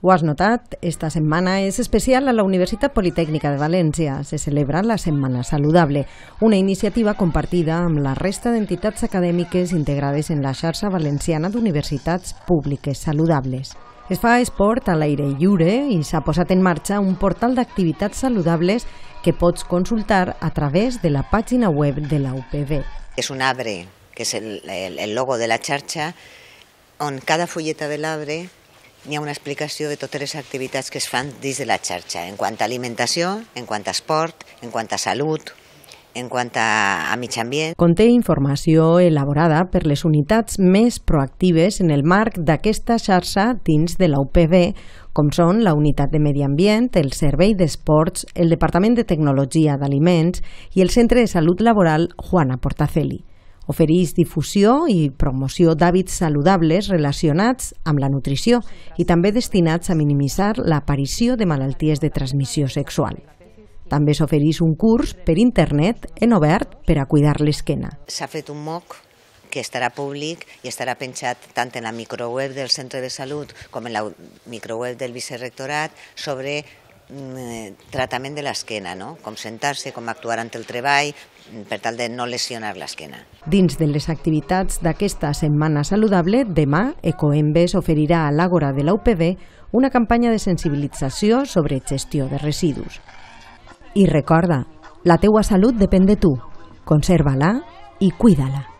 Ho has notat? Esta setmana és especial a la Universitat Politècnica de València. Se celebra la Setmana Saludable, una iniciativa compartida amb la resta d'entitats acadèmiques integrades en la xarxa valenciana d'universitats públiques saludables. Es fa esport a l'aire lliure i s'ha posat en marxa un portal d'activitats saludables que pots consultar a través de la pàgina web de la UPB. És un arbre, que és el, el, el logo de la xarxa, on cada fulleta de l'arbre hi ha una explicació de totes les activitats que es fan dins de la xarxa, en quant a alimentació, en quant a esport, en quant a salut, en quant a, a mig ambient. Conté informació elaborada per les unitats més proactives en el marc d'aquesta xarxa dins de la UPB, com són la Unitat de Medi Ambient, el Servei d'Esports, el Departament de Tecnologia d'Aliments i el Centre de Salut Laboral Juana Portaceli ofereix difusió i promoció d'hàbits saludables relacionats amb la nutrició i també destinats a minimitzar l'aparició de malalties de transmissió sexual. També s'ofereix un curs per internet en obert per a cuidar l'esquena. S'ha fet un moc que estarà públic i estarà penjat tant en la microweb del Centre de Salut com en la microweb del Vicerrectorat sobre Mm, eh, tractament de l'esquena, no? com sentar-se, com actuar ante el treball, mm, per tal de no lesionar l'esquena. Dins de les activitats d'aquesta Setmana Saludable, demà Ecoembes oferirà a l'Àgora de la UPB una campanya de sensibilització sobre gestió de residus. I recorda, la teua salut depèn de tu. Conserva-la i cuida-la.